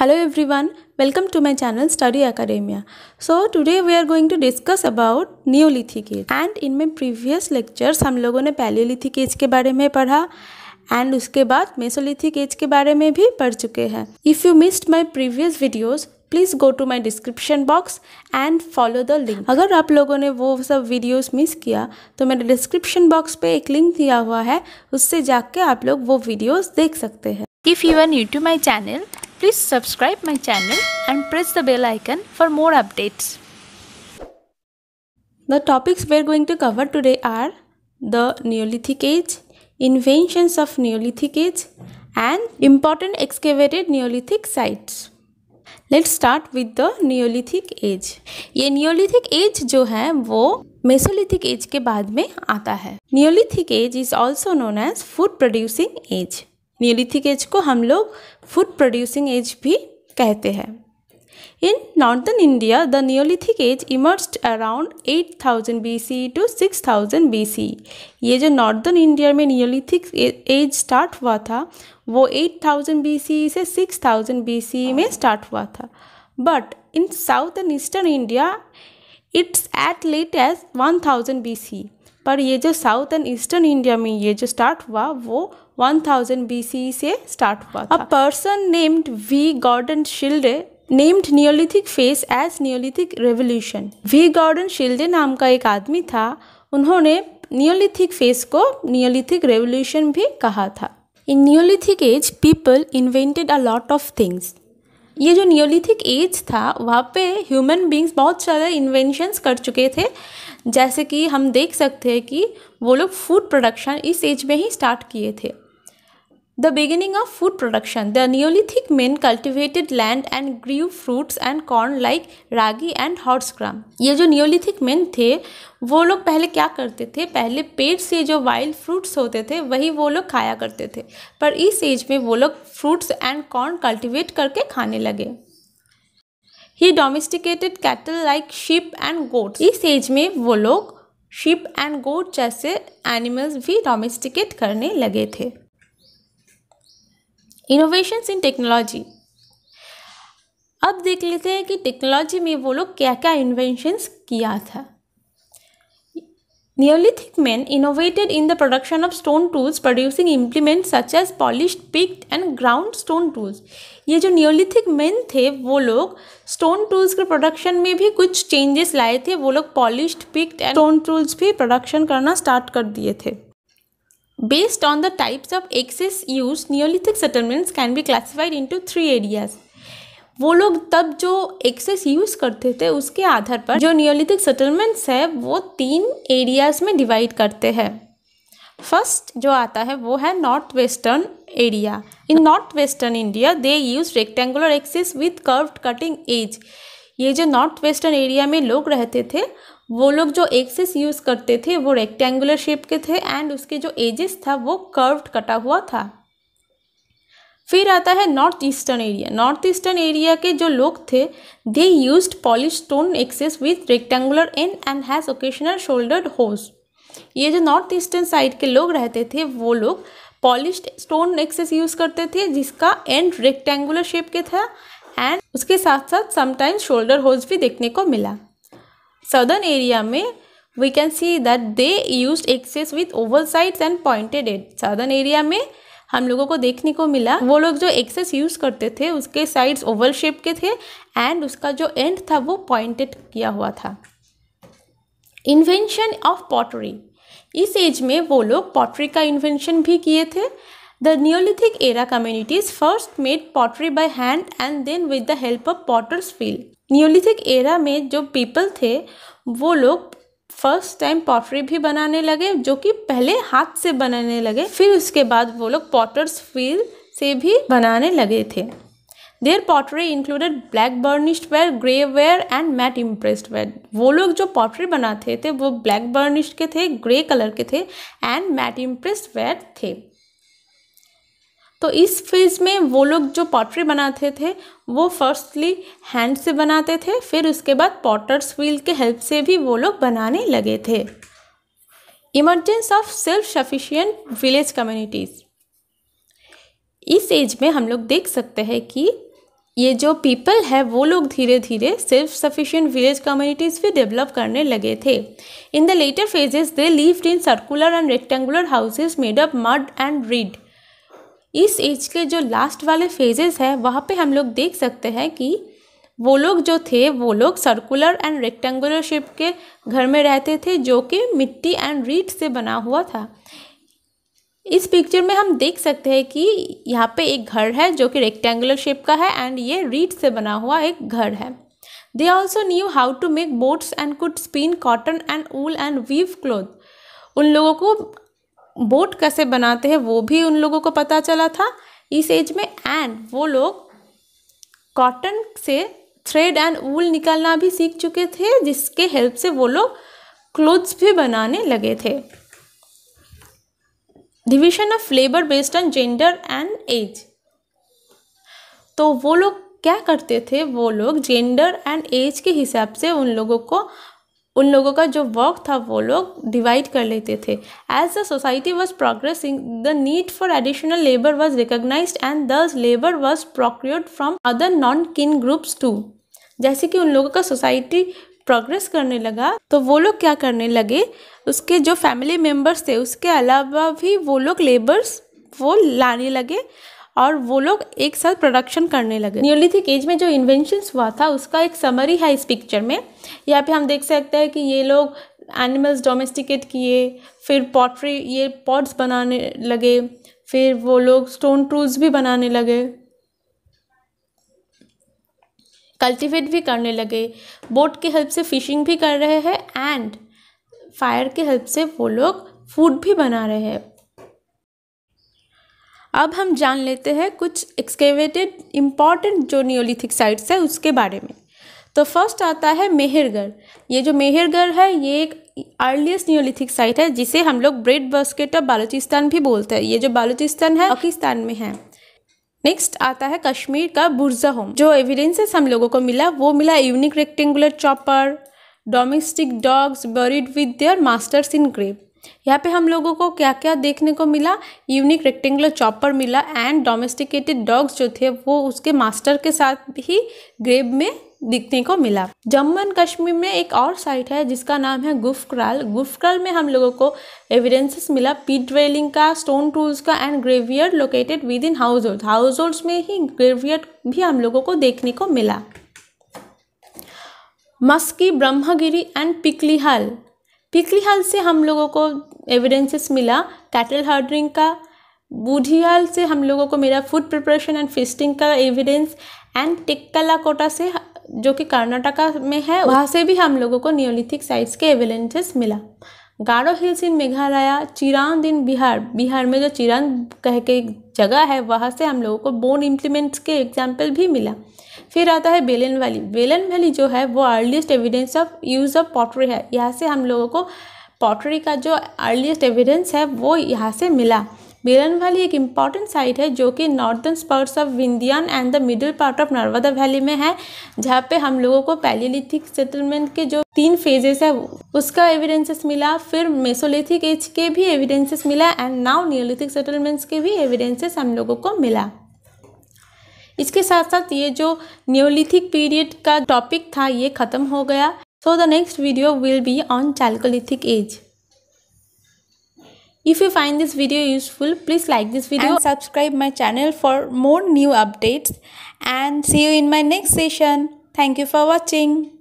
hello everyone welcome to my channel study academia so today we are going to discuss about neolithic age and in my previous lectures हम लोगों ने Palaeolithic as के बारे में पढ़ा and उसके बाद मेसोलिथिक एज के बारे में भी पढ़ चुके हैं if you missed my previous videos please go to my description box and follow the link अगर आप लोगों ने वो सब वीडियोस मिस किया तो मेरे डिस्क्रिप्शन बॉक्स पे एक लिंक दिया हुआ है उससे जाके आप लोग वो वीडियोस देख सकते हैं if you are new to my channel Please subscribe my channel and press the bell icon for more updates. The topics we are going to cover today are the Neolithic Age, inventions of Neolithic Age and important excavated Neolithic sites. Let's start with the neolithic age ये neolithic age जो है वो Mesolithic as के बाद में आता है neolithic age is also known as food producing age neolithic age को हम लोग फूड प्रोड्यूसिंग एज भी कहते हैं in northern India the neolithic age emerge around 8000 thousand B C to six thousand B C ये जो नॉर्दर्न इंडिया में neolithic age start हुआ था वो 8000 थाउजेंड बी सी से सिक्स थाउजेंड बी सी में स्टार्ट हुआ था but in south and eastern India it's at late as one thousand B C पर ये जो साउथ एंड ईस्टर्न इंडिया में ये जो स्टार्ट हुआ वो 1000 बीसी से स्टार्ट हुआ a person named V Gordon Childe named neolithic phase as neolithic revolution V Gordon Childe नाम का एक आदमी था उन्होंने नियोलिथिक फेस को नियोलिथिक रेवोल्यूशन भी कहा था in neolithic age people invented a lot of things ये जो नियोलिथिक एज था वहाँ पे ह्यूमन बींग्स बहुत सारे इन्वेंशंस कर चुके थे जैसे कि हम देख सकते हैं कि वो लोग फूड प्रोडक्शन इस एज में ही स्टार्ट किए थे the beginning of food production the neolithic men cultivated land and grew fruits and corn like ragi and horse ये जो न्योलिथिक मेन थे वो लोग पहले क्या करते थे पहले पेड़ से जो वाइल्ड फ्रूट्स होते थे वही वो लोग खाया करते थे पर इस एज में वो लोग फ्रूट्स एंड कॉर्न कल्टिवेट करके खाने लगे ही domesticated cattle like sheep and goat इस एज में वो लोग शिप एंड गोट जैसे एनिमल्स भी डोमेस्टिकेट करने लगे थे इनोवेशंस इन टेक्नोलॉजी अब देख लेते हैं कि टेक्नोलॉजी में वो लोग क्या क्या इन्वेंशंस किया था Neolithic men innovated in the production of stone tools, producing implements such as polished, picked and ground stone tools. ये जो नियोलिथिक मेन थे वो लोग स्टोन टूल्स के प्रोडक्शन में भी कुछ चेंजेस लाए थे वो लोग polished picks and stone tools भी प्रोडक्शन करना स्टार्ट कर दिए थे Based on the types of axes used, Neolithic settlements can be classified into three areas वो लोग तब जो एक्सेस यूज़ करते थे उसके आधार पर जो नियोलिथिक सेटलमेंट्स है वो तीन एरियाज़ में डिवाइड करते हैं फर्स्ट जो आता है वो है north western area in north western India they use rectangular axes with curved cutting edge ये जो नॉर्थ वेस्टर्न एरिया में लोग रहते थे वो लोग जो एक्सेस यूज़ करते थे वो रेक्टेंगुलर शेप के थे एंड उसके जो एजेस था वो कर्व्ड कटा हुआ था फिर आता है north eastern area north eastern area के जो लोग थे they use polished stone axes with rectangular and and has occasional shoulder hoes ये जो नॉर्थ ईस्टर्न साइड के लोग रहते थे वो लोग पॉलिश स्टोन एक्सेस यूज़ करते थे जिसका एंड रेक्टेंगुलर शेप के था एंड उसके साथ साथ समटाइम्स शोल्डर होज भी देखने को मिला सदर्न एरिया में we can see that they use axes with oval sides and pointed end southern area में हम लोगों को देखने को मिला वो लोग जो एक्सेस यूज़ करते थे उसके साइड्स ओवल शेप के थे एंड उसका जो एंड था वो पॉइंटेड किया हुआ था इन्वेंशन ऑफ पॉटरी इस एज में वो लोग पॉटरी का इन्वेंशन भी किए थे the neolithic era communities first made pottery by hand and then with the help of potters wheel neolithic era में जो पीपल थे वो लोग फर्स्ट टाइम पॉटरी भी बनाने लगे जो कि पहले हाथ से बनाने लगे फिर उसके बाद वो लोग पॉटर्स फील से भी बनाने लगे थे their pottery included black burnished ware grey ware and mat impressed ware वो लोग जो पॉटरी बनाते थे वो ब्लैक बर्निश्ड के थे ग्रे कलर के थे एंड मैट इम्प्रेस्ड वेयर थे तो इस फेज़ में वो लोग जो पॉटरी बनाते थे वो फर्स्टली हैंड से बनाते थे फिर उसके बाद पॉटर्स व्हील के हेल्प से भी वो लोग बनाने लगे थे emergence of self sufficient village communities इस एज में हम लोग देख सकते हैं कि ये जो पीपल है वो लोग धीरे धीरे सेल्फ सफिशियंट विलेज कम्युनिटीज़ भी डेवलप करने लगे थे in the later phases they lived in circular and rectangular houses made up mud and reed इस एज के जो लास्ट वाले फेजेस है वहाँ पे हम लोग देख सकते हैं कि वो लोग जो थे वो लोग सर्कुलर एंड रेक्टेंगुलर शेप के घर में रहते थे जो कि मिट्टी एंड रीट से बना हुआ था इस पिक्चर में हम देख सकते हैं कि यहाँ पे एक घर है जो कि रेक्टेंगुलर शेप का है एंड ये रीट से बना हुआ एक घर है they also knew how to make boats and could spin cotton and wool and weave cloth उन लोगों को बोट कैसे बनाते हैं वो भी उन लोगों को पता चला था इस एज में एंड वो लोग कॉटन से थ्रेड एंड ऊल निकालना भी सीख चुके थे जिसके हेल्प से वो लोग क्लोथ्स भी बनाने लगे थे division of labour based on gender and age तो वो लोग क्या करते थे वो लोग जेंडर एंड एज के हिसाब से उन लोगों को उन लोगों का जो वर्क था वो लोग डिवाइड कर लेते थे as the society was progressing the need for additional labour was recognise and thus labour was procured from other non kin groups to जैसे कि उन लोगों का सोसाइटी प्रोग्रेस करने लगा तो वो लोग क्या करने लगे उसके जो फैमिली मेम्बर्स थे उसके अलावा भी वो लोग लेबर्स वो लाने लगे और वो लोग एक साथ प्रोडक्शन करने लगे न्यूलिथिक एज में जो इन्वेंशन हुआ था उसका एक समरी है इस पिक्चर में यहाँ पे हम देख सकते हैं कि ये लोग एनिमल्स डोमेस्टिकेट किए फिर पॉटरी ये पॉट्स बनाने लगे फिर वो लोग स्टोन टूल्स भी बनाने लगे कल्टिवेट भी करने लगे बोट के हेल्प से फिशिंग भी कर रहे हैं एंड फायर के हेल्प से वो लोग फूड भी बना रहे हैं अब हम जान लेते हैं कुछ एक्सकेवेटेड इम्पॉर्टेंट जो नियोलिथिक साइट्स है उसके बारे में तो फर्स्ट आता है मेहरगढ़ ये जो मेहरगढ़ है ये एक अर्लीस्ट नियोलिथिक साइट है जिसे हम लोग ब्रेड बास्केट ऑफ बालूचिस्तान भी बोलते हैं ये जो बालूचिस्तान है पाकिस्तान में है नेक्स्ट आता है कश्मीर का बुर्जा होम जो एविडेंसेस हम लोगों को मिला वो मिला unique rectangular chopper domestic dogs buried with their masters in grave यहाँ पे हम लोगों को क्या क्या देखने को मिला यूनिक रेक्टेंगुलर चॉपर मिला एंड डोमेस्टिकेटेड डॉग्स जो थे वो उसके मास्टर के साथ ही ग्रेब में दिखने को मिला जम्मू एंड कश्मीर में एक और साइट है जिसका नाम है गुफ क्राल में हम लोगों को एविडेंसेस मिला पीट रेलिंग का स्टोन टूल्स का and graveyard located within household households में ही ग्रेवियर भी हम लोगों को देखने को मिला मस्की ब्रह्मगिरी एंड पिकलीहल पिकली हाल से हम लोगों को एविडेंसेस मिला कैटल हार्डरिंग का हाल से हम लोगों को मेरा फूड प्रिपरेशन एंड फिस्टिंग का एविडेंस एंड टिक्कला कोटा से जो कि कर्नाटका में है वहाँ से भी हम लोगों को न्योलिथिक साइट्स के एविडेंसेस मिला Garo hills in Meghalaya Chirand in Bihar Bihar में जो चिरान कह के जगह है वहाँ से हम लोगों को बोन इम्प्लीमेंट्स के एग्जाम्पल भी मिला फिर आता है बेलन वैली बेलन वैली जो है वो earliest evidence of use of pottery है यहाँ से हम लोगों को पॉटरी का जो अर्लीस्ट एविडेंस है वो यहाँ से मिला बेलन वैली एक इम्पॉर्टेंट साइट है जो कि northern spurs of Vindhyan and the middle part of Narmada valley में है जहाँ पे हम लोगों को पैलियोलिथिक सेटलमेंट के जो तीन फेजेस है उसका एविडेंसेस मिला फिर मेसोलिथिक एज के भी एविडेंसेस मिला एंड नाउ नियोलिथिक सेटलमेंट्स के भी एविडेंसेस हम लोगों को मिला इसके साथ साथ ये जो न्योलिथिक पीरियड का टॉपिक था ये ख़त्म हो गया so the next video will be on chalcolithic age If you find this video useful, please like this video and subscribe my channel for more new updates. And see you in my next session. Thank you for watching.